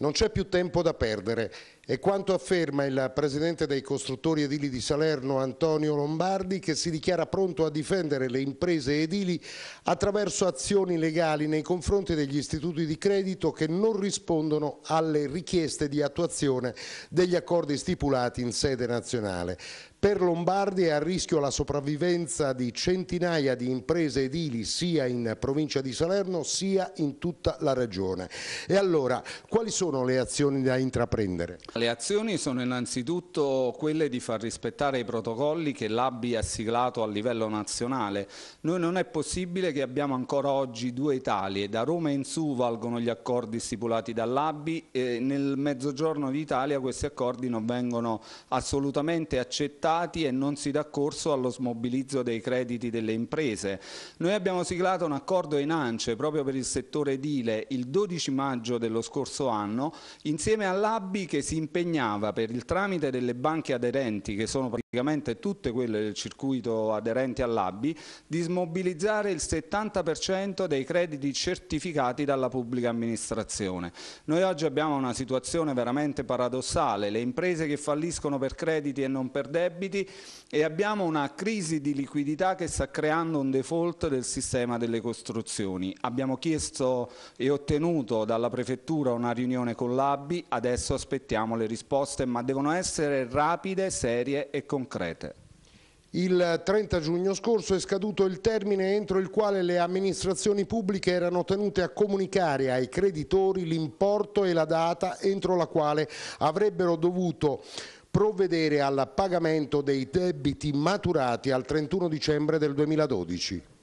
Non c'è più tempo da perdere, è quanto afferma il presidente dei costruttori edili di Salerno Antonio Lombardi che si dichiara pronto a difendere le imprese edili attraverso azioni legali nei confronti degli istituti di credito che non rispondono alle richieste di attuazione degli accordi stipulati in sede nazionale. Per Lombardi è a rischio la sopravvivenza di centinaia di imprese edili sia in provincia di Salerno sia in tutta la regione. E allora, quali sono le azioni da intraprendere? Le azioni sono innanzitutto quelle di far rispettare i protocolli che l'ABI ha siglato a livello nazionale. Noi non è possibile che abbiamo ancora oggi due Italie, da Roma in su valgono gli accordi stipulati dall'ABI e nel mezzogiorno d'Italia questi accordi non vengono assolutamente accettati Stati e non si dà corso allo smobilizzo dei crediti delle imprese. Noi abbiamo siglato un accordo in ANCE proprio per il settore edile il 12 maggio dello scorso anno insieme all'ABI che si impegnava per il tramite delle banche aderenti che sono praticamente tutte quelle del circuito aderenti all'ABI di smobilizzare il 70% dei crediti certificati dalla pubblica amministrazione. Noi oggi abbiamo una situazione veramente paradossale, le imprese che falliscono per crediti e non per debiti debiti e abbiamo una crisi di liquidità che sta creando un default del sistema delle costruzioni. Abbiamo chiesto e ottenuto dalla Prefettura una riunione con l'ABI, adesso aspettiamo le risposte, ma devono essere rapide, serie e concrete. Il 30 giugno scorso è scaduto il termine entro il quale le amministrazioni pubbliche erano tenute a comunicare ai creditori l'importo e la data entro la quale avrebbero dovuto provvedere al pagamento dei debiti maturati al 31 dicembre del 2012.